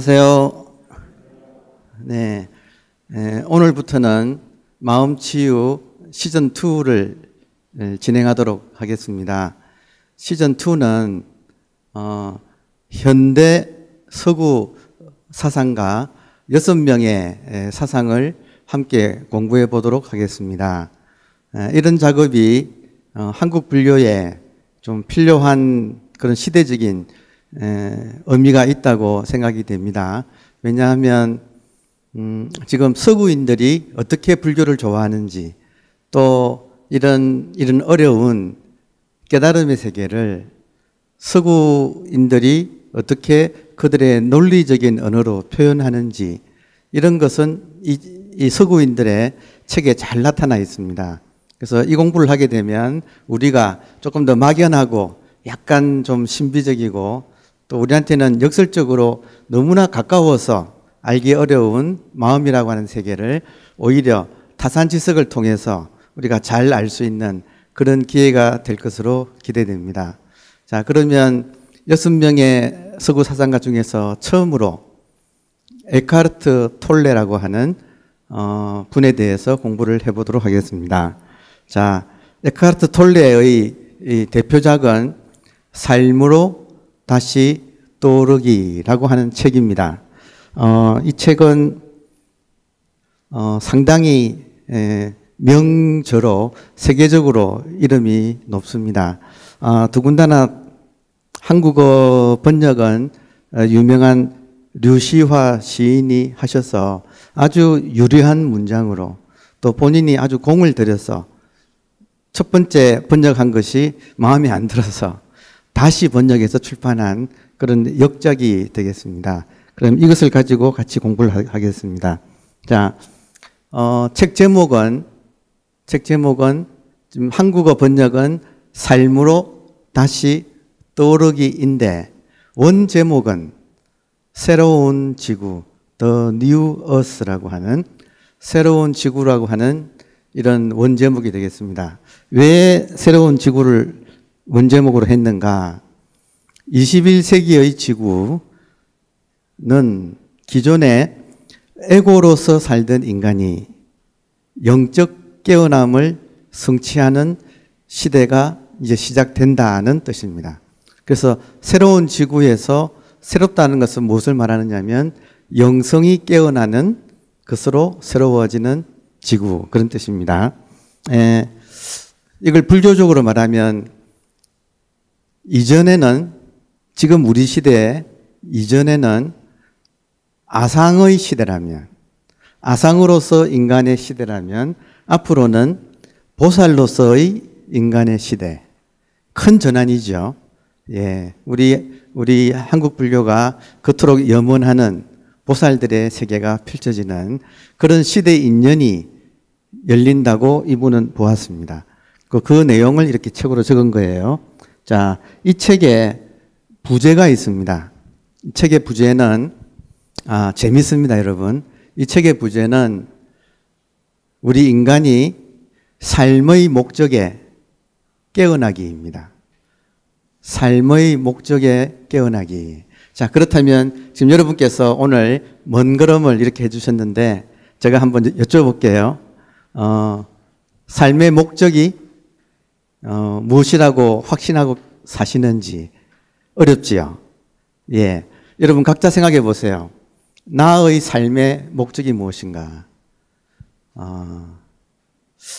안녕하세요. 네. 에, 오늘부터는 마음 치유 시즌 2를 에, 진행하도록 하겠습니다. 시즌 2는 어, 현대 서구 사상가 6명의 사상을 함께 공부해 보도록 하겠습니다. 에, 이런 작업이 어, 한국 분류에 좀 필요한 그런 시대적인 의미가 있다고 생각이 됩니다. 왜냐하면 음, 지금 서구인들이 어떻게 불교를 좋아하는지 또 이런 이런 어려운 깨달음의 세계를 서구인들이 어떻게 그들의 논리적인 언어로 표현하는지 이런 것은 이, 이 서구인들의 책에 잘 나타나 있습니다. 그래서 이 공부를 하게 되면 우리가 조금 더 막연하고 약간 좀 신비적이고 또 우리한테는 역설적으로 너무나 가까워서 알기 어려운 마음이라고 하는 세계를 오히려 타산지석을 통해서 우리가 잘 알 수 있는 그런 기회가 될 것으로 기대됩니다. 자, 그러면 여섯 명의 서구 사상가 중에서 처음으로 에카르트 톨레라고 하는 어, 분에 대해서 공부를 해보도록 하겠습니다. 자, 에카르트 톨레의 이 대표작은 삶으로 다시 떠오르기라고 하는 책입니다. 어, 이 책은 어, 상당히 에, 명저로 세계적으로 이름이 높습니다. 아, 더군다나 한국어 번역은 어, 유명한 류시화 시인이 하셔서 아주 유리한 문장으로 또 본인이 아주 공을 들여서 첫 번째 번역한 것이 마음에 안 들어서 다시 번역해서 출판한 그런 역작이 되겠습니다. 그럼 이것을 가지고 같이 공부를 하겠습니다. 자, 어, 책 제목은 책 제목은 지금 한국어 번역은 삶으로 다시 떠오르기인데 원 제목은 새로운 지구 The New Earth라고 하는 새로운 지구라고 하는 이런 원 제목이 되겠습니다. 왜 새로운 지구를 문제목으로 했는가? 21세기의 지구는 기존의 에고로서 살던 인간이 영적 깨어남을 성취하는 시대가 이제 시작된다는 뜻입니다. 그래서 새로운 지구에서 새롭다는 것은 무엇을 말하느냐면 영성이 깨어나는 것으로 새로워지는 지구 그런 뜻입니다. 에, 예, 이걸 불교적으로 말하면 이전에는 지금 우리 시대 이전에는 아상의 시대라면 아상으로서 인간의 시대라면 앞으로는 보살로서의 인간의 시대 큰 전환이죠. 예, 우리 우리 한국 불교가 그토록 염원하는 보살들의 세계가 펼쳐지는 그런 시대 인연이 열린다고 이분은 보았습니다. 그, 그 내용을 이렇게 책으로 적은 거예요. 자, 이 책에 부제가 있습니다. 이 책의 부제는 아, 재밌습니다, 여러분. 이 책의 부제는 우리 인간이 삶의 목적에 깨어나기입니다. 삶의 목적에 깨어나기. 자, 그렇다면 지금 여러분께서 오늘 먼 걸음을 이렇게 해주셨는데 제가 한번 여쭤볼게요. 어, 삶의 목적이 어, 무엇이라고 확신하고 사시는지 어렵지요. 예. 여러분 각자 생각해 보세요. 나의 삶의 목적이 무엇인가? 어,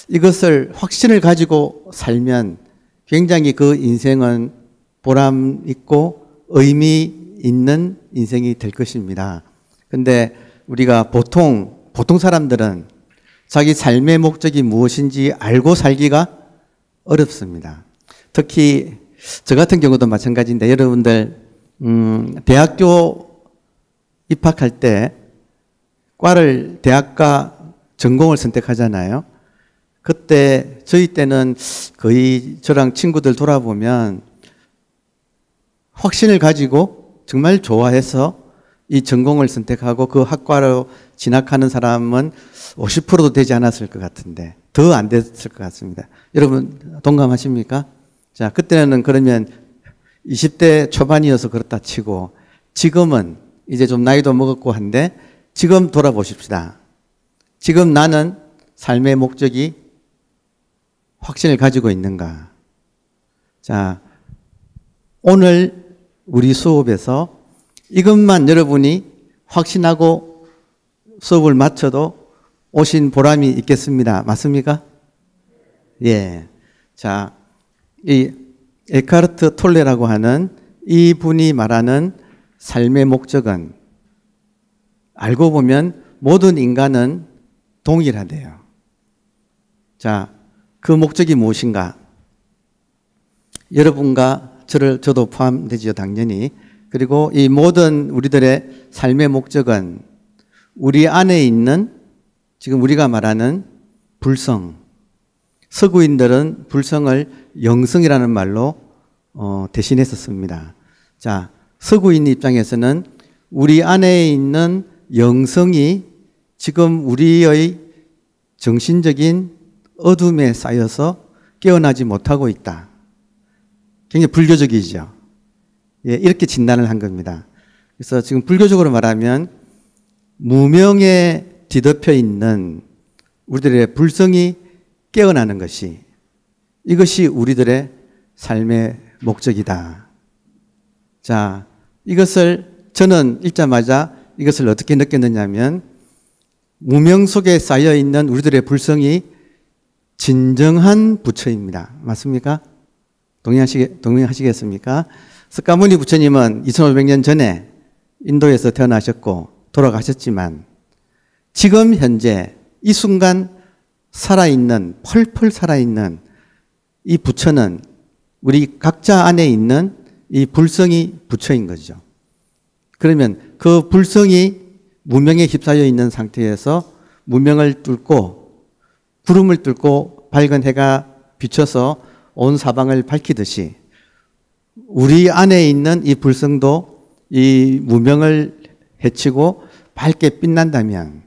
이것을 확신을 가지고 살면 굉장히 그 인생은 보람 있고 의미 있는 인생이 될 것입니다. 근데 우리가 보통, 보통 사람들은 자기 삶의 목적이 무엇인지 알고 살기가 어렵습니다. 특히 저 같은 경우도 마찬가지인데 여러분들 음, 대학교 입학할 때 과를 대학과 전공을 선택하잖아요. 그때 저희 때는 거의 저랑 친구들 돌아보면 확신을 가지고 정말 좋아해서 이 전공을 선택하고 그 학과로 진학하는 사람은 50%도 되지 않았을 것 같은데 더 안 됐을 것 같습니다. 여러분 동감하십니까? 자, 그때는 그러면 20대 초반이어서 그렇다 치고 지금은 이제 좀 나이도 먹었고 한데 지금 돌아보십시다. 지금 나는 삶의 목적이 확신을 가지고 있는가? 자, 오늘 우리 수업에서 이것만 여러분이 확신하고 수업을 마쳐도 오신 보람이 있겠습니다. 맞습니까? 예. 자, 이 에카르트 톨레라고 하는 이 분이 말하는 삶의 목적은 알고 보면 모든 인간은 동일하대요. 자, 그 목적이 무엇인가? 여러분과 저를, 저도 포함되지 당연히. 그리고 이 모든 우리들의 삶의 목적은 우리 안에 있는 지금 우리가 말하는 불성. 서구인들은 불성을 영성이라는 말로 어, 대신했었습니다. 자, 서구인 입장에서는 우리 안에 있는 영성이 지금 우리의 정신적인 어둠에 쌓여서 깨어나지 못하고 있다. 굉장히 불교적이죠. 예, 이렇게 진단을 한 겁니다. 그래서 지금 불교적으로 말하면 무명에 뒤덮여 있는 우리들의 불성이 깨어나는 것이 이것이 우리들의 삶의 목적이다. 자, 이것을 저는 읽자마자 이것을 어떻게 느꼈느냐면 무명 속에 쌓여 있는 우리들의 불성이 진정한 부처입니다. 맞습니까? 동의하시, 동의하시겠습니까? 스카무니 부처님은 2500년 전에 인도에서 태어나셨고 돌아가셨지만 지금 현재 이 순간 살아있는, 펄펄 살아있는 이 부처는 우리 각자 안에 있는 이 불성이 부처인 거죠. 그러면 그 불성이 무명에 휩싸여 있는 상태에서 무명을 뚫고 구름을 뚫고 밝은 해가 비춰서 온 사방을 밝히듯이 우리 안에 있는 이 불성도 이 무명을 해치고 밝게 빛난다면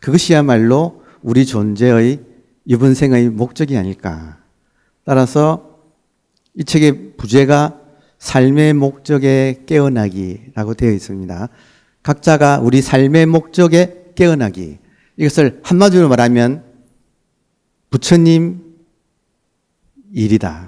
그것이야말로 우리 존재의 이번 생의 목적이 아닐까. 따라서 이 책의 부제가 삶의 목적에 깨어나기라고 되어 있습니다. 각자가 우리 삶의 목적에 깨어나기. 이것을 한마디로 말하면 부처님 일이다.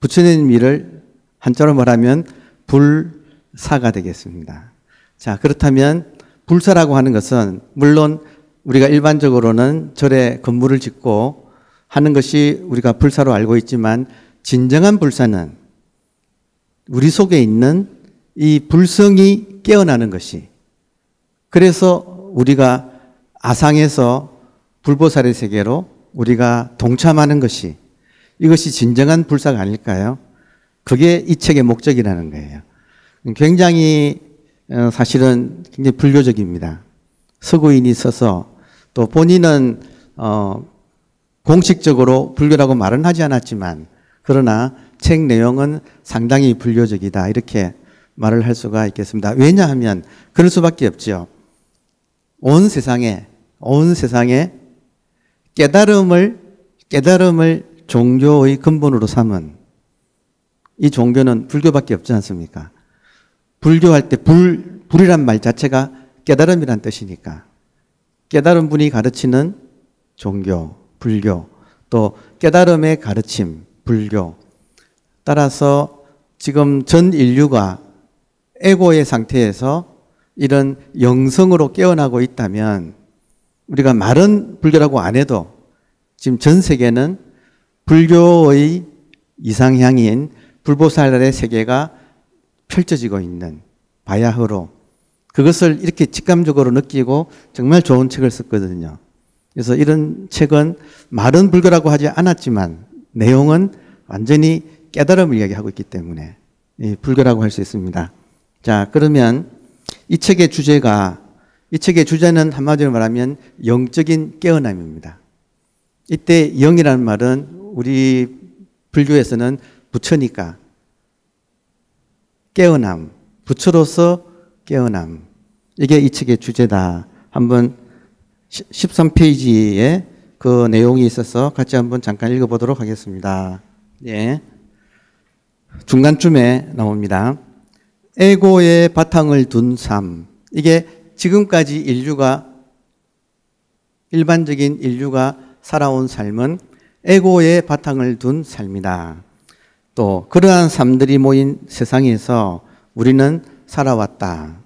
부처님 일을 한자로 말하면 불사가 되겠습니다. 자, 그렇다면 불사라고 하는 것은 물론 우리가 일반적으로는 절에 건물을 짓고 하는 것이 우리가 불사로 알고 있지만 진정한 불사는 우리 속에 있는 이 불성이 깨어나는 것이 그래서 우리가 아상에서 불보살의 세계로 우리가 동참하는 것이 이것이 진정한 불사가 아닐까요? 그게 이 책의 목적이라는 거예요. 굉장히 어, 사실은 굉장히 불교적입니다. 서구인이 있어서 또 본인은 어 공식적으로 불교라고 말은 하지 않았지만 그러나 책 내용은 상당히 불교적이다 이렇게 말을 할 수가 있겠습니다. 왜냐하면 그럴 수밖에 없지온 세상에 온 세상에 깨달음을 깨달음을 종교의 근본으로 삼은 이 종교는 불교밖에 없지 않습니까? 불교할 때 불, 불이란 말 자체가 깨달음이란 뜻이니까 깨달은 분이 가르치는 종교, 불교, 또 깨달음의 가르침, 불교. 따라서 지금 전 인류가 에고의 상태에서 이런 영성으로 깨어나고 있다면 우리가 말은 불교라고 안 해도 지금 전 세계는 불교의 이상향인 불보살날의 세계가 펼쳐지고 있는 바야흐로 그것을 이렇게 직감적으로 느끼고 정말 좋은 책을 썼거든요. 그래서 이런 책은 말은 불교라고 하지 않았지만 내용은 완전히 깨달음을 이야기하고 있기 때문에 예, 불교라고 할 수 있습니다. 자, 그러면 이 책의 주제가 이 책의 주제는 한마디로 말하면 영적인 깨어남입니다. 이때 영이라는 말은 우리 불교에서는 부처니까 깨어남, 부처로서 깨어남. 이게 이 책의 주제다. 한번 13페이지에 그 내용이 있어서 같이 한번 잠깐 읽어보도록 하겠습니다. 예. 중간쯤에 나옵니다. 에고의 바탕을 둔 삶. 이게 지금까지 인류가, 일반적인 인류가 살아온 삶은 에고의 바탕을 둔 삶이다. 또 그러한 삶들이 모인 세상에서 우리는 살아왔다.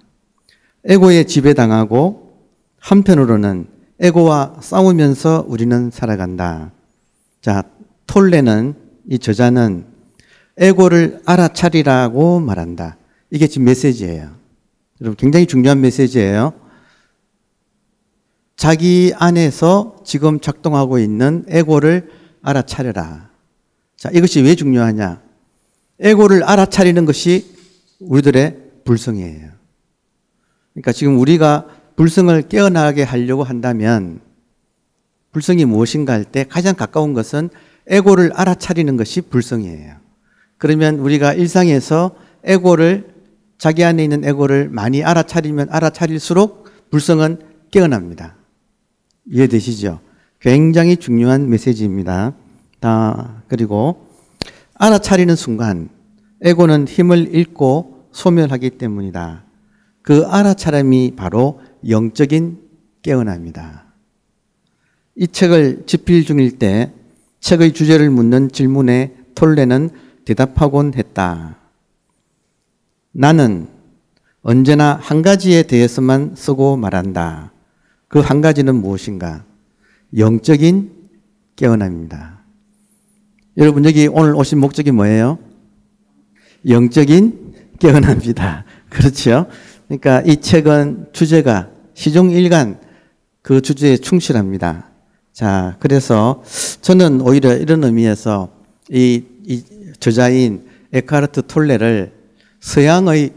에고에 지배당하고 한편으로는 에고와 싸우면서 우리는 살아간다. 자, 톨레는 이 저자는 에고를 알아차리라고 말한다. 이게 지금 메시지예요. 여러분 굉장히 중요한 메시지예요. 자기 안에서 지금 작동하고 있는 에고를 알아차려라. 자, 이것이 왜 중요하냐? 에고를 알아차리는 것이 우리들의 불성이에요. 그러니까 지금 우리가 불성을 깨어나게 하려고 한다면 불성이 무엇인가 할 때 가장 가까운 것은 에고를 알아차리는 것이 불성이에요. 그러면 우리가 일상에서 에고를 자기 안에 있는 에고를 많이 알아차리면 알아차릴수록 불성은 깨어납니다. 이해되시죠? 굉장히 중요한 메시지입니다. 아, 그리고 알아차리는 순간 에고는 힘을 잃고 소멸하기 때문이다. 그 알아차림이 바로 영적인 깨어납니다. 이 책을 집필 중일 때 책의 주제를 묻는 질문에 톨레는 대답하곤 했다. 나는 언제나 한 가지에 대해서만 쓰고 말한다. 그 한 가지는 무엇인가? 영적인 깨어남입니다. 여러분 여기 오늘 오신 목적이 뭐예요? 영적인 깨어납니다. 그렇죠? 그러니까 이 책은 주제가 시종일관 그 주제에 충실합니다. 자, 그래서 저는 오히려 이런 의미에서 이, 이 저자인 에카르트 톨레를 서양의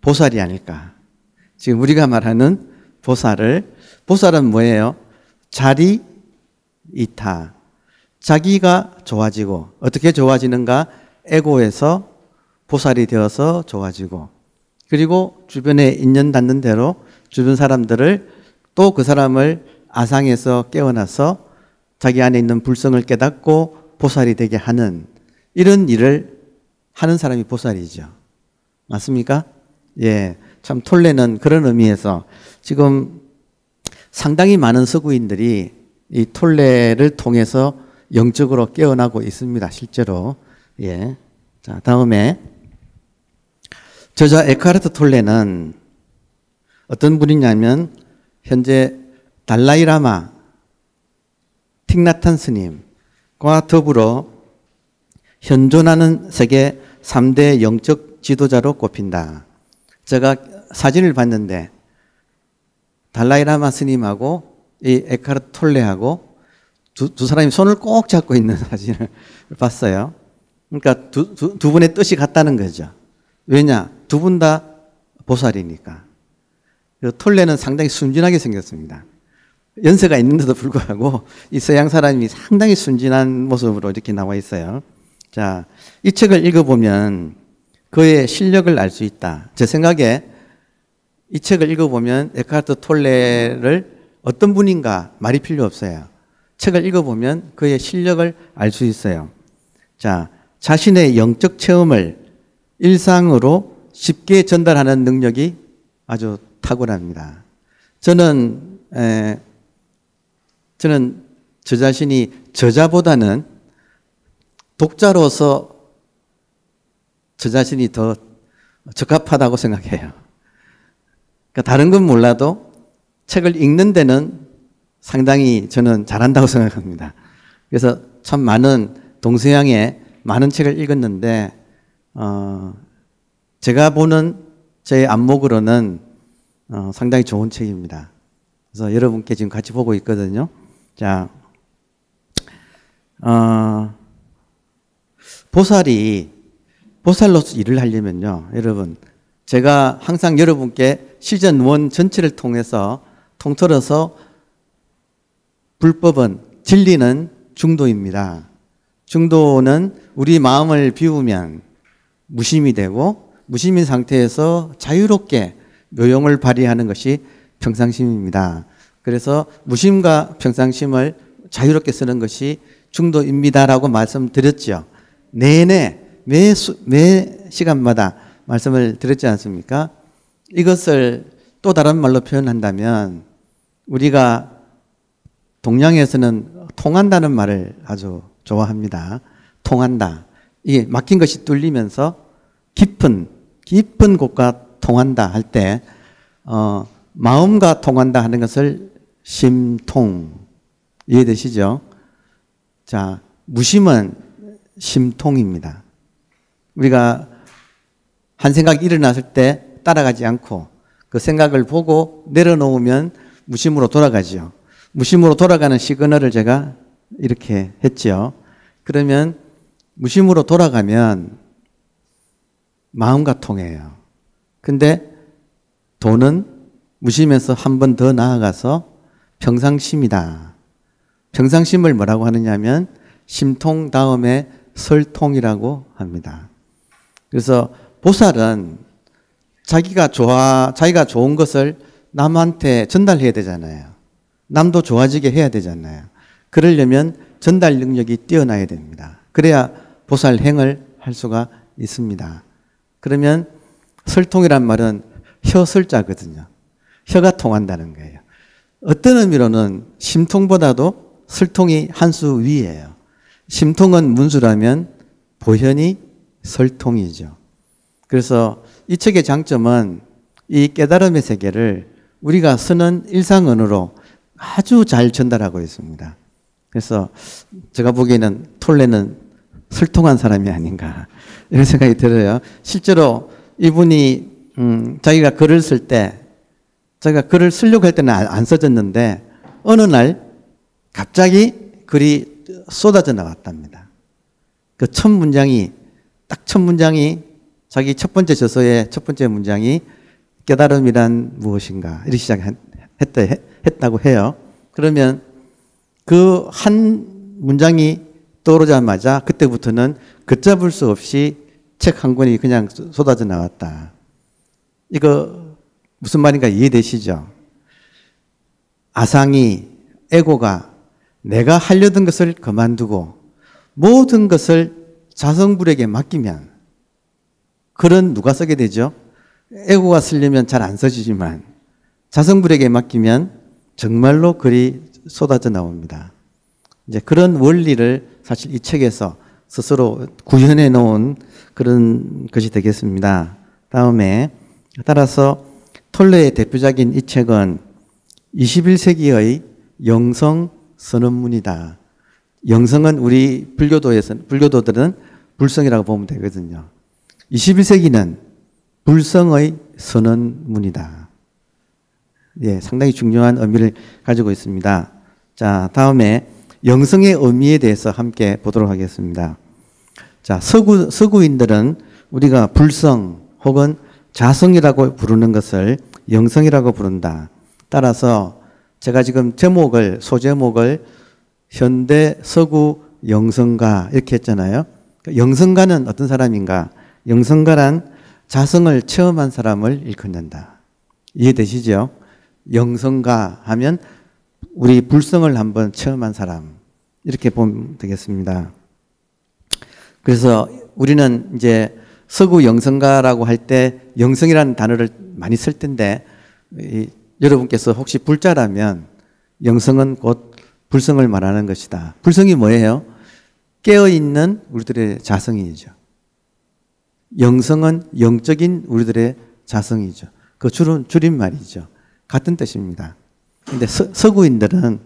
보살이 아닐까. 지금 우리가 말하는 보살을 보살은 뭐예요? 자리 이타. 자기가 좋아지고 어떻게 좋아지는가? 에고에서 보살이 되어서 좋아지고 그리고 주변에 인연 닿는 대로 주변 사람들을 또 그 사람을 아상에서 깨어나서 자기 안에 있는 불성을 깨닫고 보살이 되게 하는 이런 일을 하는 사람이 보살이죠. 맞습니까? 예. 참 톨레는 그런 의미에서 지금 상당히 많은 서구인들이 이 톨레를 통해서 영적으로 깨어나고 있습니다. 실제로. 예. 자, 다음에 저자 에카르트 톨레는 어떤 분이냐면 현재 달라이라마, 틱나탄 스님과 더불어 현존하는 세계 3대 영적 지도자로 꼽힌다. 제가 사진을 봤는데 달라이라마 스님하고 이 에카르 톨레하고 두, 두 사람이 손을 꼭 잡고 있는 사진을 봤어요. 그러니까 두, 두, 두 분의 뜻이 같다는 거죠. 왜냐? 두 분 다 보살이니까. 톨레는 상당히 순진하게 생겼습니다. 연세가 있는데도 불구하고 이 서양 사람이 상당히 순진한 모습으로 이렇게 나와 있어요. 자, 이 책을 읽어보면 그의 실력을 알 수 있다. 제 생각에 이 책을 읽어보면 에카르트 톨레를 어떤 분인가 말이 필요 없어요. 책을 읽어보면 그의 실력을 알 수 있어요. 자, 자신의 영적 체험을 일상으로 쉽게 전달하는 능력이 아주 탁월합니다. 저는 에, 저는 저 자신이 저자보다는 독자로서 저 자신이 더 적합하다고 생각해요. 그러니까 다른 건 몰라도 책을 읽는 데는 상당히 저는 잘한다고 생각합니다. 그래서 참 많은 동서양의 많은 책을 읽었는데 어, 제가 보는 제 안목으로는 어, 상당히 좋은 책입니다. 그래서 여러분께 지금 같이 보고 있거든요. 자, 어, 보살이 보살로서 일을 하려면요, 여러분 제가 항상 여러분께 시즌 1 전체를 통해서 통틀어서 불법은 진리는 중도입니다. 중도는 우리 마음을 비우면 무심이 되고 무심인 상태에서 자유롭게 묘용을 발휘하는 것이 평상심입니다. 그래서 무심과 평상심을 자유롭게 쓰는 것이 중도입니다라고 말씀드렸죠. 내내 매, 매 시간마다 말씀을 드렸지 않습니까? 이것을 또 다른 말로 표현한다면 우리가 동양에서는 통한다는 말을 아주 좋아합니다. 통한다. 이게 막힌 것이 뚫리면서 깊은 깊은 곳과 통한다 할때 어, 마음과 통한다 하는 것을 심통 이해되시죠? 자 무심은 심통입니다. 우리가 한 생각 일어났을 때 따라가지 않고 그 생각을 보고 내려놓으면 무심으로 돌아가지요. 무심으로 돌아가는 시그널을 제가 이렇게 했지요. 그러면 무심으로 돌아가면 마음과 통해요. 근데 돈은 무심에서 한 번 더 나아가서 평상심이다. 평상심을 뭐라고 하느냐면 심통 다음에 설통이라고 합니다. 그래서 보살은 자기가 좋아, 자기가 좋은 것을 남한테 전달해야 되잖아요. 남도 좋아지게 해야 되잖아요. 그러려면 전달 능력이 뛰어나야 됩니다. 그래야 보살 행을 할 수가 있습니다. 그러면 설통이란 말은 혀설자거든요. 혀가 통한다는 거예요. 어떤 의미로는 심통보다도 설통이 한 수 위에요. 심통은 문수라면 보현이 설통이죠. 그래서 이 책의 장점은 이 깨달음의 세계를 우리가 쓰는 일상언어로 아주 잘 전달하고 있습니다. 그래서 제가 보기에는 톨레는 설통한 사람이 아닌가 이런 생각이 들어요. 실제로 이분이 음, 자기가 글을 쓸때 자기가 글을 쓰려고 할 때는 안 써졌는데 어느 날 갑자기 글이 쏟아져 나왔답니다. 그 첫 문장이 딱 첫 문장이 자기 첫 번째 저서의 첫 번째 문장이 깨달음이란 무엇인가 이렇게 시작했다 했다고 해요. 그러면 그 한 문장이 떠오르자마자 그때부터는 걷잡을 수 없이 책 한 권이 그냥 쏟아져 나왔다. 이거 무슨 말인가 이해되시죠? 아상이 에고가 내가 하려던 것을 그만두고 모든 것을 자성불에게 맡기면 글은 누가 쓰게 되죠? 에고가 쓰려면 잘 안 써지지만 자성불에게 맡기면 정말로 글이 쏟아져 나옵니다. 이제 그런 원리를 사실 이 책에서 스스로 구현해 놓은 그런 것이 되겠습니다. 다음에 따라서 톨레의 대표작인 이 책은 21세기의 영성 선언문이다. 영성은 우리 불교도에서 불교도들은 불성이라고 보면 되거든요. 21세기는 불성의 선언문이다. 예, 상당히 중요한 의미를 가지고 있습니다. 자, 다음에 영성의 의미에 대해서 함께 보도록 하겠습니다. 자, 서구, 서구인들은 우리가 불성 혹은 자성이라고 부르는 것을 영성이라고 부른다. 따라서 제가 지금 제목을, 소제목을 현대 서구 영성가 이렇게 했잖아요. 그러니까 영성가는 어떤 사람인가? 영성가란 자성을 체험한 사람을 일컫는다. 이해되시죠? 영성가 하면 우리 불성을 한번 체험한 사람 이렇게 보면 되겠습니다. 그래서 우리는 이제 서구 영성가라고 할 때 영성이라는 단어를 많이 쓸 텐데 이, 여러분께서 혹시 불자라면 영성은 곧 불성을 말하는 것이다. 불성이 뭐예요? 깨어 있는 우리들의 자성이죠. 영성은 영적인 우리들의 자성이죠. 그 줄은 줄임말이죠. 같은 뜻입니다. 근데 서, 구인들은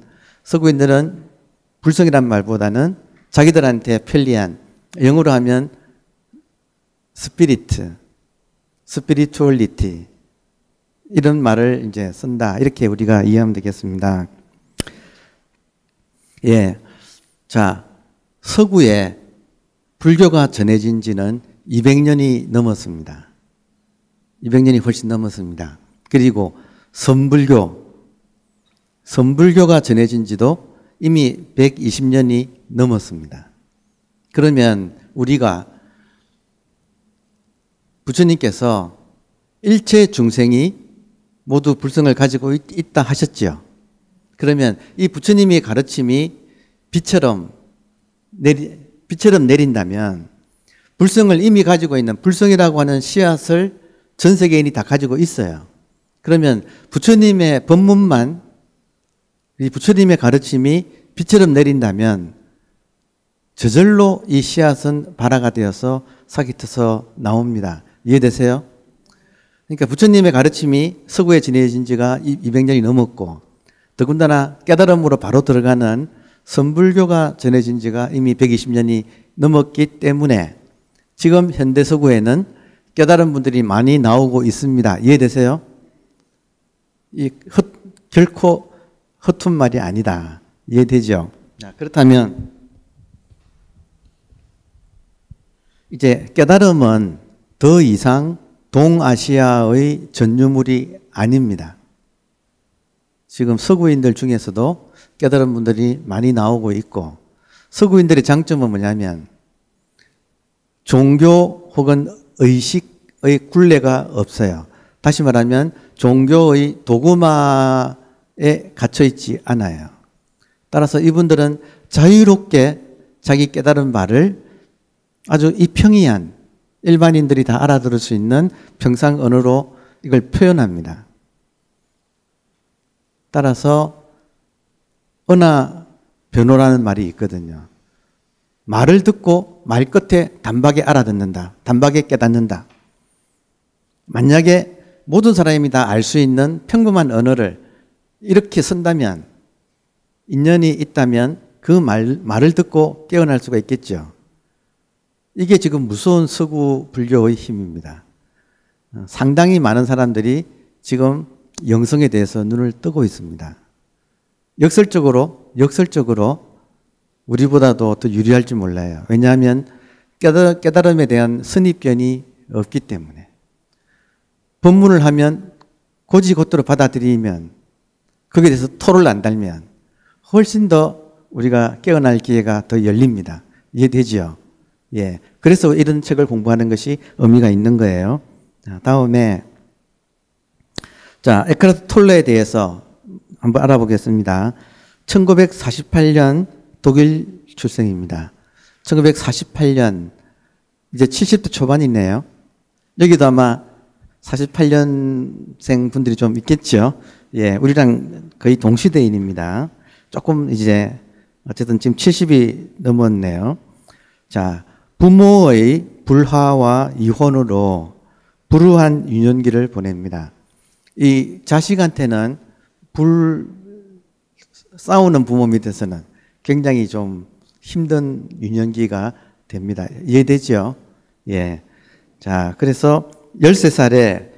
서구인들은 불성이란 말보다는 자기들한테 편리한 영어로 하면 스피릿 스피리추얼리티 이런 말을 이제 쓴다. 이렇게 우리가 이해하면 되겠습니다. 예. 자, 서구에 불교가 전해진 지는 200년이 넘었습니다. 200년이 훨씬 넘었습니다. 그리고 선불교, 선불교가 전해진 지도 이미 120년이 넘었습니다. 그러면 우리가 부처님께서 일체 중생이 모두 불성을 가지고 있다 하셨지요. 그러면 이 부처님의 가르침이 빛처럼 내리, 비처럼 내린다면 불성을 이미 가지고 있는 불성이라고 하는 씨앗을 전 세계인이 다 가지고 있어요. 그러면 부처님의 법문만 이 부처님의 가르침이 비처럼 내린다면 저절로 이 씨앗은 발화가 되어서 사기 터서 나옵니다. 이해되세요? 그러니까 부처님의 가르침이 서구에 지내진 지가 200년이 넘었고 더군다나 깨달음으로 바로 들어가는 선불교가 전해진 지가 이미 120년이 넘었기 때문에 지금 현대서구에는 깨달은 분들이 많이 나오고 있습니다. 이해되세요? 이 헛, 결코 허튼 말이 아니다. 이해되죠? 자, 그렇다면 이제 깨달음은 더 이상 동아시아의 전유물이 아닙니다. 지금 서구인들 중에서도 깨달은 분들이 많이 나오고 있고 서구인들의 장점은 뭐냐면 종교 혹은 의식의 굴레가 없어요. 다시 말하면 종교의 도구마에 갇혀 있지 않아요. 따라서 이분들은 자유롭게 자기 깨달은 말을 아주 이평이한 일반인들이 다 알아들을 수 있는 평상 언어로 이걸 표현합니다. 따라서 은하 변호라는 말이 있거든요. 말을 듣고 말 끝에 단박에 알아듣는다. 단박에 깨닫는다. 만약에 모든 사람이 다 알 수 있는 평범한 언어를 이렇게 쓴다면 인연이 있다면 그 말, 말을 듣고 깨어날 수가 있겠죠. 이게 지금 무서운 서구 불교의 힘입니다. 어, 상당히 많은 사람들이 지금 영성에 대해서 눈을 뜨고 있습니다. 역설적으로, 역설적으로 우리보다도 더 유리할지 몰라요. 왜냐하면 깨달, 음에 대한 선입견이 없기 때문에. 법문을 하면 고지곧대로 받아들이면 거기에 대해서 토를 안 달면 훨씬 더 우리가 깨어날 기회가 더 열립니다. 이해되죠 예. 그래서 이런 책을 공부하는 것이 의미가 있는 거예요. 자, 다음에 자, 에크라트 톨레에 대해서 한번 알아보겠습니다. 1948년 독일 출생입니다. 1948년 이제 70대 초반이네요. 여기도 아마 48년생 분들이 좀 있겠죠. 예, 우리랑 거의 동시대인입니다. 조금 이제 어쨌든 지금 70이 넘었네요. 자, 부모의 불화와 이혼으로 불우한 유년기를 보냅니다. 이 자식한테는 불 싸우는 부모 밑에서는 굉장히 좀 힘든 유년기가 됩니다. 이해되죠? 예. 자, 그래서 13살에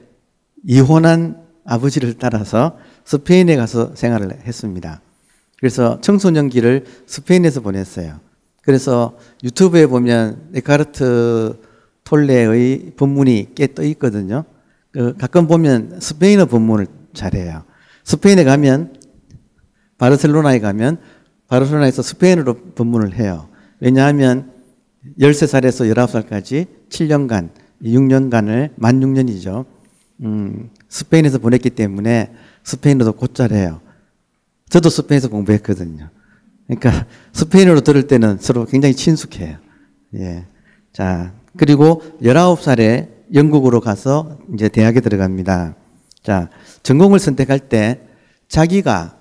이혼한 아버지를 따라서 스페인에 가서 생활을 했습니다. 그래서 청소년기를 스페인에서 보냈어요. 그래서 유튜브에 보면 에카르트 톨레의 본문이 꽤 떠 있거든요. 그 가끔 보면 스페인어 본문을 잘해요. 스페인에 가면 바르셀로나에 가면 바르셀로나에서 스페인으로 법문을 해요. 왜냐하면 13살에서 19살까지 7년간, 6년간을, 만 6년이죠. 음, 스페인에서 보냈기 때문에 스페인어도 곧잘해요. 저도 스페인에서 공부했거든요. 그러니까 스페인어로 들을 때는 서로 굉장히 친숙해요. 예. 자, 그리고 19살에 영국으로 가서 이제 대학에 들어갑니다. 자, 전공을 선택할 때 자기가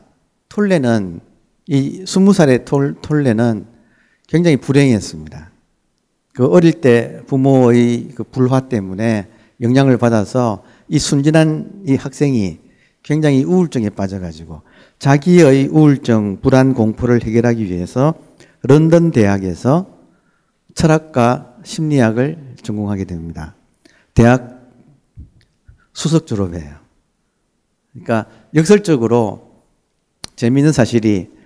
톨레는 이 스무 살의 톨레는 굉장히 불행했습니다. 그 어릴 때 부모의 그 불화 때문에 영향을 받아서 이 순진한 이 학생이 굉장히 우울증에 빠져가지고 자기의 우울증, 불안, 공포를 해결하기 위해서 런던 대학에서 철학과 심리학을 전공하게 됩니다. 대학 수석 졸업이에요. 그러니까 역설적으로 재미있는 사실이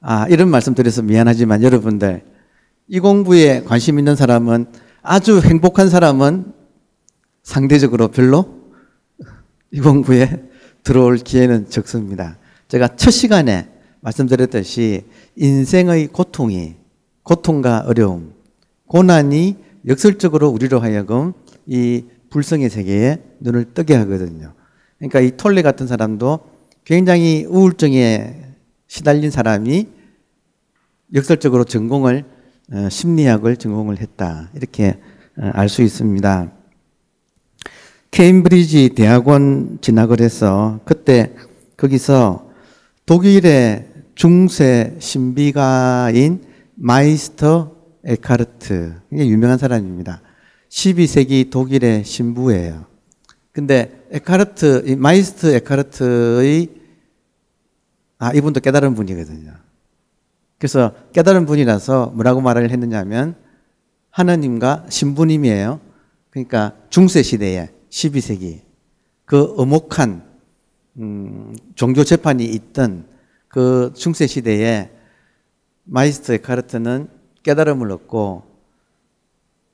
아, 이런 말씀 드려서 미안하지만 여러분들, 이 공부에 관심 있는 사람은 아주 행복한 사람은 상대적으로 별로 이 공부에 들어올 기회는 적습니다. 제가 첫 시간에 말씀드렸듯이 인생의 고통이, 고통과 어려움, 고난이 역설적으로 우리로 하여금 이 불성의 세계에 눈을 뜨게 하거든요. 그러니까 이 톨레 같은 사람도 굉장히 우울증에 시달린 사람이 역설적으로 전공을 어, 심리학을 전공을 했다 이렇게 어, 알수 있습니다. 케임브리지 대학원 진학을 해서 그때 거기서 독일의 중세 신비가인 마이스터 에카르트 유명한 사람입니다. 12세기 독일의 신부예요. 근데 에카르트 마이스터 에카르트의 아, 이분도 깨달은 분이거든요. 그래서 깨달은 분이라서 뭐라고 말을 했느냐 하면 하나님과 신부님이에요. 그러니까 중세 시대에 12세기 그 어목한 음, 종교 재판이 있던 그 중세 시대에 마이스터 카르트는 깨달음을 얻고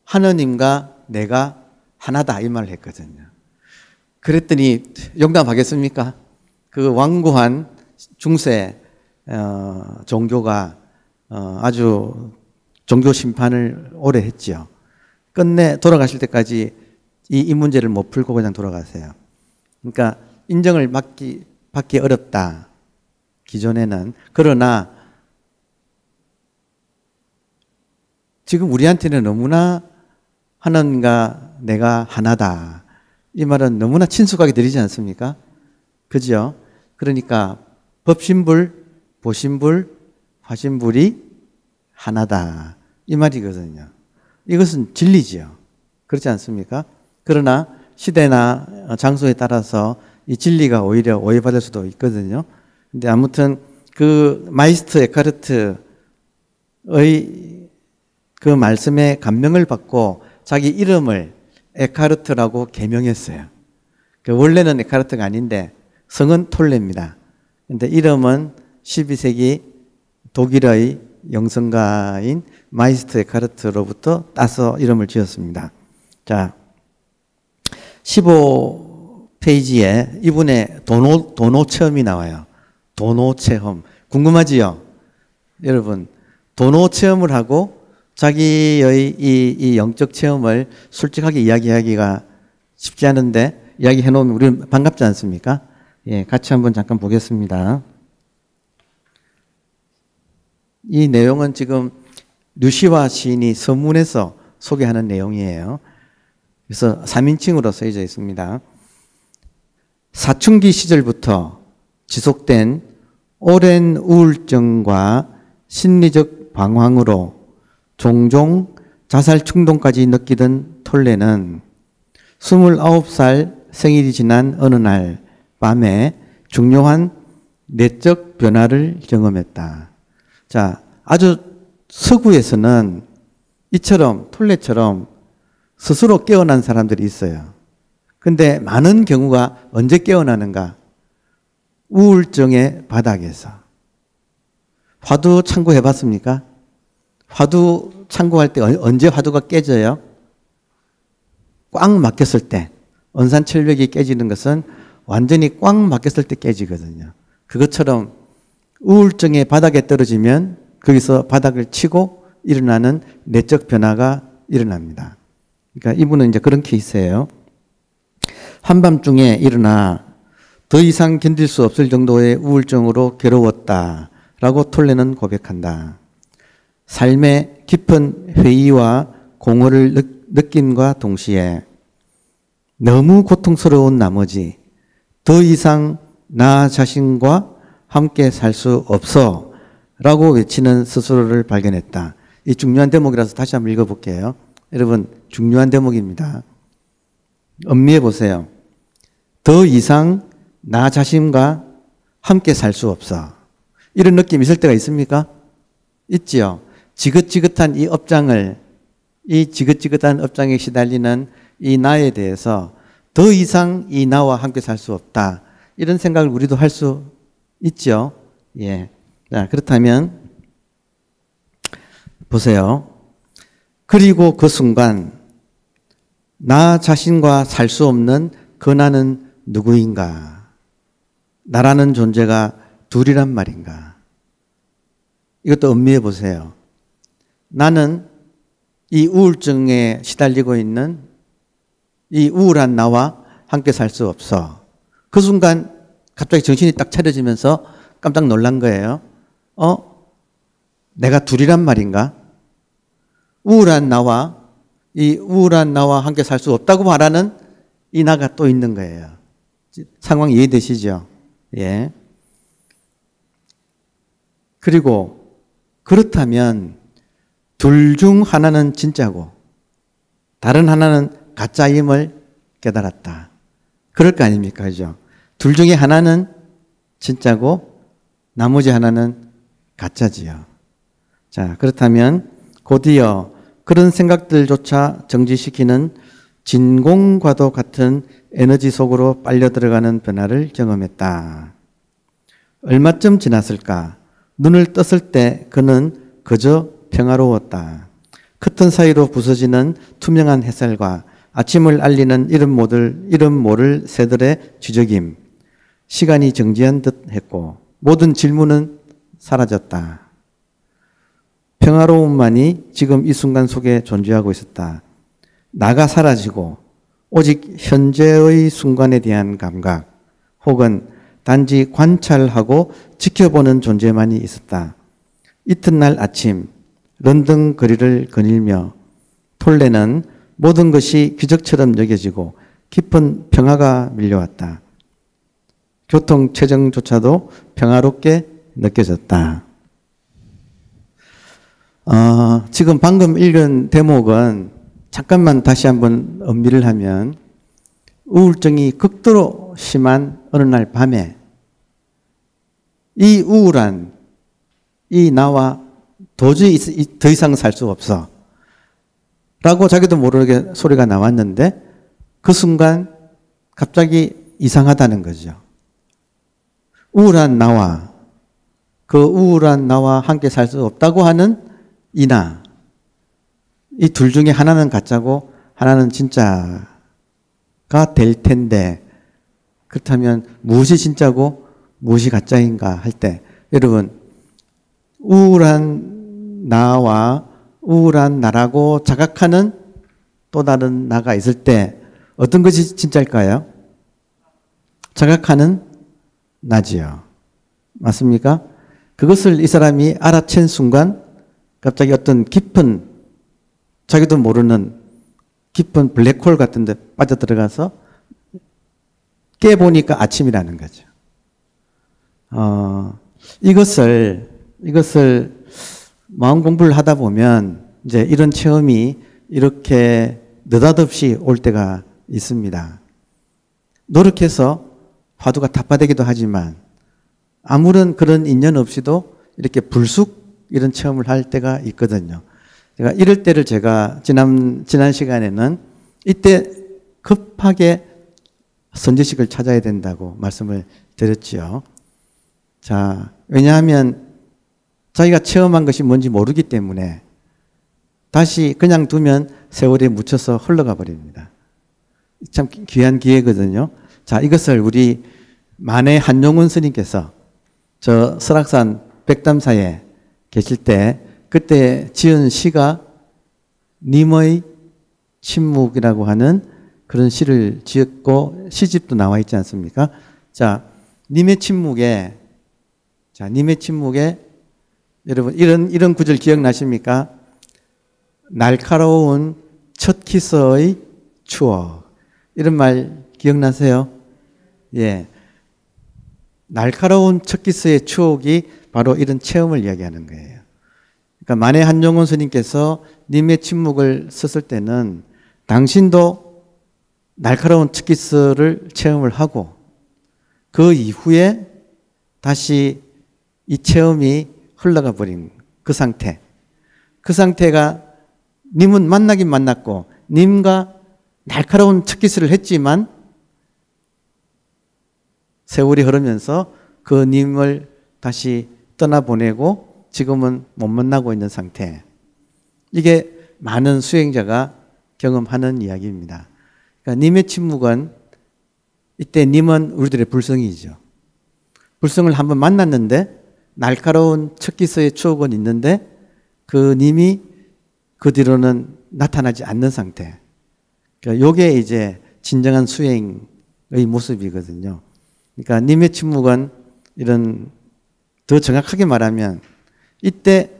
하느님과 내가 하나다 이 말을 했거든요. 그랬더니 용감하겠습니까? 그 완고한 중세 어, 종교가 어, 아주 종교 심판을 오래 했지요. 끝내 돌아가실 때까지 이, 이 문제를 못 풀고 그냥 돌아가세요. 그러니까 인정을 받기, 받기 어렵다. 기존에는. 그러나 지금 우리한테는 너무나 하나님과 내가 하나다. 이 말은 너무나 친숙하게 들리지 않습니까? 그죠? 그러니까 법신불, 보신불, 화신불이 하나다. 이 말이거든요. 이것은 진리지요. 그렇지 않습니까? 그러나 시대나 장소에 따라서 이 진리가 오히려 오해받을 수도 있거든요. 근데 아무튼 그 마이스트 에카르트의 그 말씀에 감명을 받고 자기 이름을 에카르트라고 개명했어요. 그 원래는 에카르트가 아닌데 성은 톨레입니다. 근데 이름은 12세기 독일의 영성가인 마이스트 에카르트로부터 따서 이름을 지었습니다. 자, 15페이지에 이분의 도노, 도노 체험이 나와요. 도노 체험. 궁금하지요? 여러분, 도노 체험을 하고 자기의 이, 이 영적 체험을 솔직하게 이야기하기가 쉽지 않은데 이야기해 놓으면 우리는 반갑지 않습니까? 예, 같이 한번 잠깐 보겠습니다. 이 내용은 지금 루시와 시인이 서문에서 소개하는 내용이에요. 그래서 3인칭으로 쓰여져 있습니다. 사춘기 시절부터 지속된 오랜 우울증과 심리적 방황으로 종종 자살 충동까지 느끼던 톨레는 29살 생일이 지난 어느 날 밤에 중요한 내적 변화를 경험했다. 자, 아주 서구에서는 이처럼 톨레처럼 스스로 깨어난 사람들이 있어요. 근데 많은 경우가 언제 깨어나는가? 우울증의 바닥에서. 화두 참고해 봤습니까? 화두 참고할 때 언제 화두가 깨져요? 꽉 막혔을 때. 언산 철벽이 깨지는 것은 완전히 꽉 막혔을 때 깨지거든요. 그것처럼 우울증의 바닥에 떨어지면 거기서 바닥을 치고 일어나는 내적 변화가 일어납니다. 그러니까 이분은 이제 그런 케이스예요. 한밤중에 일어나 더 이상 견딜 수 없을 정도의 우울증으로 괴로웠다. 라고 톨레는 고백한다. 삶의 깊은 회의와 공허를 느낌과 동시에 너무 고통스러운 나머지 더 이상 나 자신과 함께 살 수 없어 라고 외치는 스스로를 발견했다. 이 중요한 대목이라서 다시 한번 읽어볼게요. 여러분, 중요한 대목입니다. 음미해 보세요. 더 이상 나 자신과 함께 살 수 없어. 이런 느낌 있을 때가 있습니까? 있지요. 지긋지긋한 이 업장을, 이 지긋지긋한 업장에 시달리는 이 나에 대해서 더 이상 이 나와 함께 살 수 없다. 이런 생각을 우리도 할 수 있죠. 예. 자, 그렇다면, 보세요. 그리고 그 순간, 나 자신과 살 수 없는 그 나는 누구인가? 나라는 존재가 둘이란 말인가? 이것도 음미해 보세요. 나는 이 우울증에 시달리고 있는 이 우울한 나와 함께 살 수 없어. 그 순간 갑자기 정신이 딱 차려지면서 깜짝 놀란 거예요. 어? 내가 둘이란 말인가? 우울한 나와 이 우울한 나와 함께 살 수 없다고 말하는 이 나가 또 있는 거예요. 상황 이해되시죠? 예. 그리고 그렇다면 둘 중 하나는 진짜고 다른 하나는 가짜임을 깨달았다. 그럴 거 아닙니까? 그죠? 둘 중에 하나는 진짜고 나머지 하나는 가짜지요. 자, 그렇다면 곧이어 그런 생각들조차 정지시키는 진공과도 같은 에너지 속으로 빨려 들어가는 변화를 경험했다. 얼마쯤 지났을까? 눈을 떴을 때 그는 그저 평화로웠다. 커튼 사이로 부서지는 투명한 햇살과 아침을 알리는 이름 모를, 이름 모를 새들의 지적임 시간이 정지한 듯 했고, 모든 질문은 사라졌다. 평화로움만이 지금 이 순간 속에 존재하고 있었다. 나가 사라지고, 오직 현재의 순간에 대한 감각, 혹은 단지 관찰하고 지켜보는 존재만이 있었다. 이튿날 아침, 런던 거리를 거닐며 톨레는 모든 것이 기적처럼 여겨지고 깊은 평화가 밀려왔다. 교통 체증조차도 평화롭게 느껴졌다. 어, 지금 방금 읽은 대목은 잠깐만 다시 한번 엄밀을 하면 우울증이 극도로 심한 어느 날 밤에 이 우울한 이 나와 도저히 더 이상 살 수 없어. 라고 자기도 모르게 소리가 나왔는데 그 순간 갑자기 이상하다는 거죠. 우울한 나와 그 우울한 나와 함께 살 수 없다고 하는 이나 이 둘 중에 하나는 가짜고 하나는 진짜가 될 텐데 그렇다면 무엇이 진짜고 무엇이 가짜인가 할 때 여러분 우울한 나와 우울한 나라고 자각하는 또 다른 나가 있을 때 어떤 것이 진짜일까요? 자각하는 나지요. 맞습니까? 그것을 이 사람이 알아챈 순간 갑자기 어떤 깊은 자기도 모르는 깊은 블랙홀 같은 데 빠져들어가서 깨보니까 아침이라는 거죠. 어, 이것을, 이것을 마음 공부를 하다 보면 이제 이런 체험이 이렇게 느닷없이 올 때가 있습니다. 노력해서 화두가 답파되기도 하지만 아무런 그런 인연 없이도 이렇게 불쑥 이런 체험을 할 때가 있거든요. 제가 이럴 때를 제가 지난, 지난 시간에는 이때 급하게 선지식을 찾아야 된다고 말씀을 드렸지요. 자, 왜냐하면 자기가 체험한 것이 뭔지 모르기 때문에 다시 그냥 두면 세월에 묻혀서 흘러가 버립니다. 참 귀한 기회거든요. 자, 이것을 우리 만해 한용운 스님께서 저 설악산 백담사에 계실 때 그때 지은 시가 님의 침묵이라고 하는 그런 시를 지었고 시집도 나와 있지 않습니까? 자, 님의 침묵에 자, 님의 침묵에 여러분 이런 이런 구절 기억나십니까? 날카로운 첫 키스의 추억 이런 말 기억나세요? 예, 날카로운 첫 키스의 추억이 바로 이런 체험을 이야기하는 거예요. 그러니까 만해 한용원 스님께서 님의 침묵을 썼을 때는 당신도 날카로운 첫 키스를 체험을 하고 그 이후에 다시 이 체험이 흘러가 버린 그 상태. 그 상태가 님은 만나긴 만났고 님과 날카로운 첫기스를 했지만 세월이 흐르면서 그 님을 다시 떠나보내고 지금은 못 만나고 있는 상태. 이게 많은 수행자가 경험하는 이야기입니다. 그러니까 님의 침묵은 이때 님은 우리들의 불성이죠. 불성을 한번 만났는데 날카로운 척기서의 추억은 있는데 그 님이 그 뒤로는 나타나지 않는 상태. 그러니까 요게 이제 진정한 수행의 모습이거든요. 그러니까 님의 침묵은 이런 더 정확하게 말하면 이때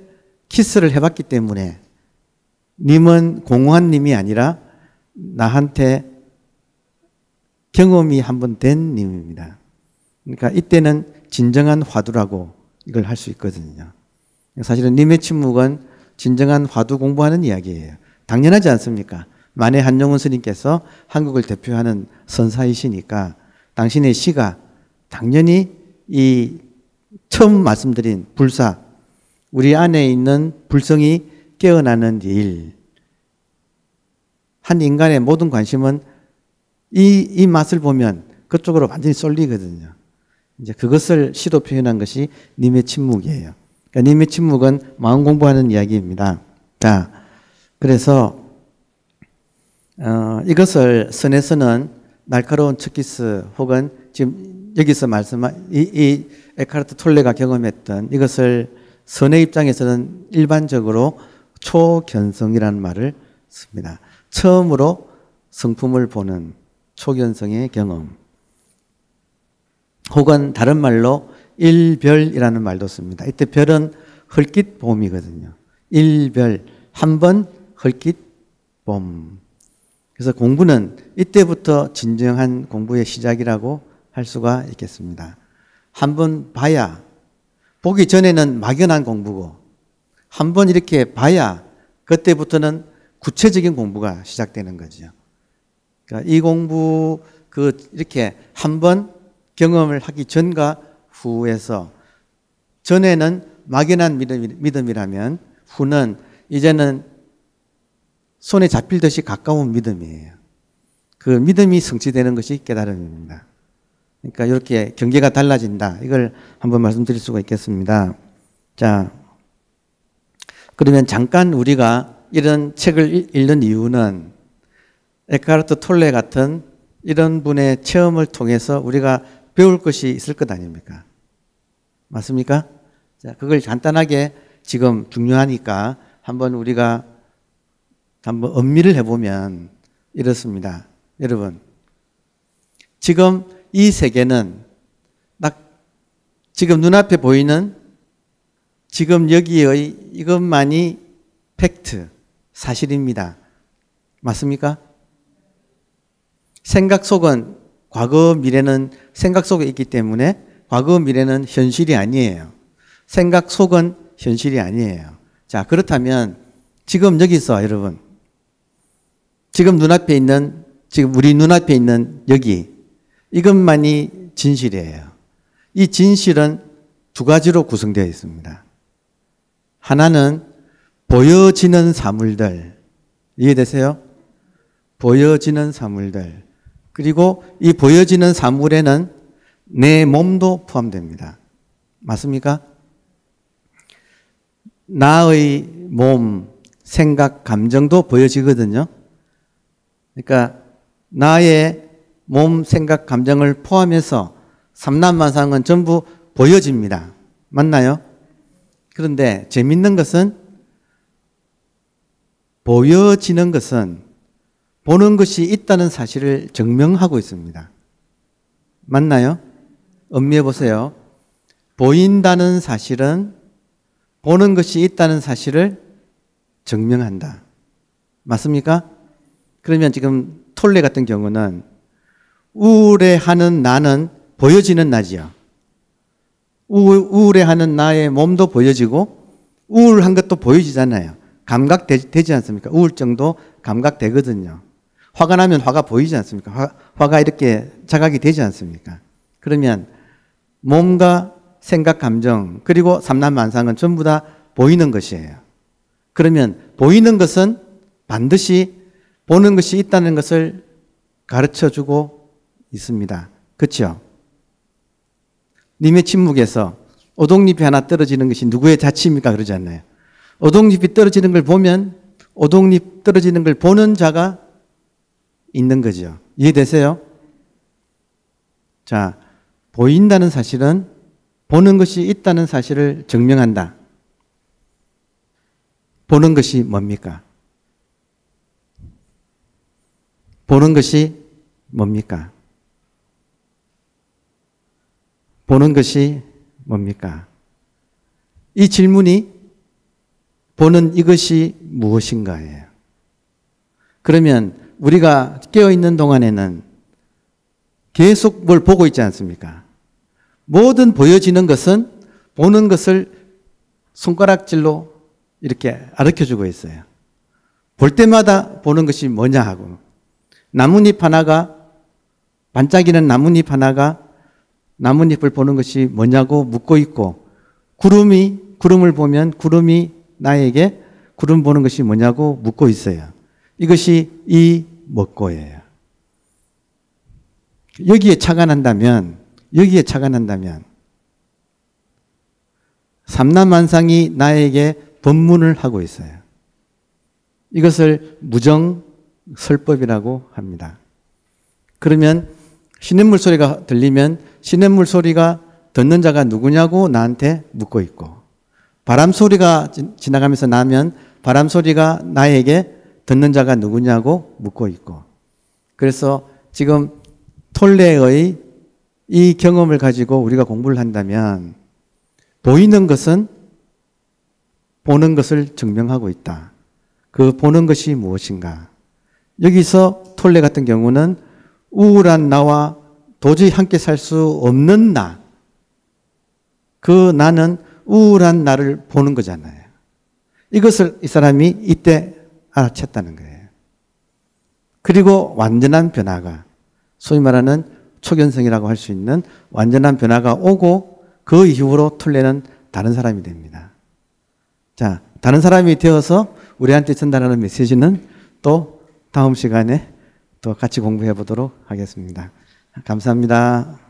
키스를 해봤기 때문에 님은 공허한 님이 아니라 나한테 경험이 한 번 된 님입니다. 그러니까 이때는 진정한 화두라고 이걸 할 수 있거든요. 사실은 님의 침묵은 진정한 화두 공부하는 이야기예요. 당연하지 않습니까? 만에 한용운 스님께서 한국을 대표하는 선사이시니까 당신의 시가 당연히 이 처음 말씀드린 불사, 우리 안에 있는 불성이 깨어나는 일. 한 인간의 모든 관심은 이, 이 맛을 보면 그쪽으로 완전히 쏠리거든요. 이제 그것을 시도 표현한 것이 님의 침묵이에요. 그러니까 님의 침묵은 마음 공부하는 이야기입니다. 자, 그래서 어, 이것을 선에서는 날카로운 척키스 혹은 지금 여기서 말씀한 이, 이 에카르트 톨레가 경험했던 이것을 선의 입장에서는 일반적으로 초견성이라는 말을 씁니다. 처음으로 성품을 보는 초견성의 경험. 혹은 다른 말로 일별이라는 말도 씁니다. 이때 별은 헐깃 봄이거든요. 일별 한 번 헐깃 봄. 그래서 공부는 이때부터 진정한 공부의 시작이라고 할 수가 있겠습니다. 한 번 봐야 보기 전에는 막연한 공부고 한 번 이렇게 봐야 그때부터는 구체적인 공부가 시작되는 거죠. 그러니까 이 공부 그 이렇게 한번 경험을 하기 전과 후에서 전에는 막연한 믿음이라면 믿음이 후는 이제는 손에 잡힐 듯이 가까운 믿음이에요. 그 믿음이 성취되는 것이 깨달음입니다. 그러니까 이렇게 경계가 달라진다. 이걸 한번 말씀드릴 수가 있겠습니다. 자, 그러면 잠깐 우리가 이런 책을 읽는 이유는 에카르트 톨레 같은 이런 분의 체험을 통해서 우리가 배울 것이 있을 것 아닙니까? 맞습니까? 자, 그걸 간단하게 지금 중요하니까 한번 우리가 한번 엄밀을 해보면 이렇습니다. 여러분, 지금 이 세계는 딱 지금 눈앞에 보이는 지금 여기의 이것만이 팩트, 사실입니다. 맞습니까? 생각 속은 과거 미래는 생각 속에 있기 때문에 과거 미래는 현실이 아니에요. 생각 속은 현실이 아니에요. 자, 그렇다면 지금 여기서 여러분 지금 눈앞에 있는 지금 우리 눈앞에 있는 여기 이것만이 진실이에요. 이 진실은 두 가지로 구성되어 있습니다. 하나는 보여지는 사물들 이해되세요? 보여지는 사물들 그리고 이 보여지는 사물에는 내 몸도 포함됩니다. 맞습니까? 나의 몸, 생각, 감정도 보여지거든요. 그러니까 나의 몸, 생각, 감정을 포함해서 삼남만상은 전부 보여집니다. 맞나요? 그런데 재밌는 것은 보여지는 것은 보는 것이 있다는 사실을 증명하고 있습니다. 맞나요? 음미해 보세요. 보인다는 사실은 보는 것이 있다는 사실을 증명한다. 맞습니까? 그러면 지금 톨레 같은 경우는 우울해하는 나는 보여지는 나지요. 우울해하는 나의 몸도 보여지고 우울한 것도 보여지잖아요. 감각되지 않습니까? 우울증도 감각되거든요. 화가 나면 화가 보이지 않습니까? 화, 가 이렇게 자각이 되지 않습니까? 그러면 몸과 생각, 감정, 그리고 삼남만상은 전부 다 보이는 것이에요. 그러면 보이는 것은 반드시 보는 것이 있다는 것을 가르쳐 주고 있습니다. 그렇죠? 님의 침묵에서 오동잎이 하나 떨어지는 것이 누구의 자치입니까? 그러지 않나요? 오동잎이 떨어지는 걸 보면 오동잎 떨어지는 걸 보는 자가 있는 거죠. 이해되세요? 자, 보인다는 사실은 보는 것이 있다는 사실을 증명한다. 보는 것이 뭡니까? 보는 것이 뭡니까? 보는 것이 뭡니까? 이 질문이 보는 이것이 무엇인가예요. 그러면 우리가 깨어있는 동안에는 계속 뭘 보고 있지 않습니까? 모든 보여지는 것은 보는 것을 손가락질로 이렇게 아르켜주고 있어요. 볼 때마다 보는 것이 뭐냐 하고. 나뭇잎 하나가, 반짝이는 나뭇잎 하나가 나뭇잎을 보는 것이 뭐냐고 묻고 있고, 구름이, 구름을 보면 구름이 나에게 구름 보는 것이 뭐냐고 묻고 있어요. 이것이 이 먹고예요. 여기에 차가 난다면, 여기에 차가 난다면, 삼남만상이 나에게 법문을 하고 있어요. 이것을 무정설법이라고 합니다. 그러면 시냇물 소리가 들리면 시냇물 소리가 듣는 자가 누구냐고 나한테 묻고 있고 바람 소리가 지나가면서 나면 바람 소리가 나에게 듣는 자가 누구냐고 묻고 있고. 그래서 지금 톨레의 이 경험을 가지고 우리가 공부를 한다면 보이는 것은 보는 것을 증명하고 있다. 그 보는 것이 무엇인가? 여기서 톨레 같은 경우는 우울한 나와 도저히 함께 살 수 없는 나. 그 나는 우울한 나를 보는 거잖아요. 이것을 이 사람이 이때 알아챘다는 거예요. 그리고 완전한 변화가 소위 말하는 초견성이라고 할 수 있는 완전한 변화가 오고 그 이후로 툴레는 다른 사람이 됩니다. 자, 다른 사람이 되어서 우리한테 전달하는 메시지는 또 다음 시간에 또 같이 공부해 보도록 하겠습니다. 감사합니다.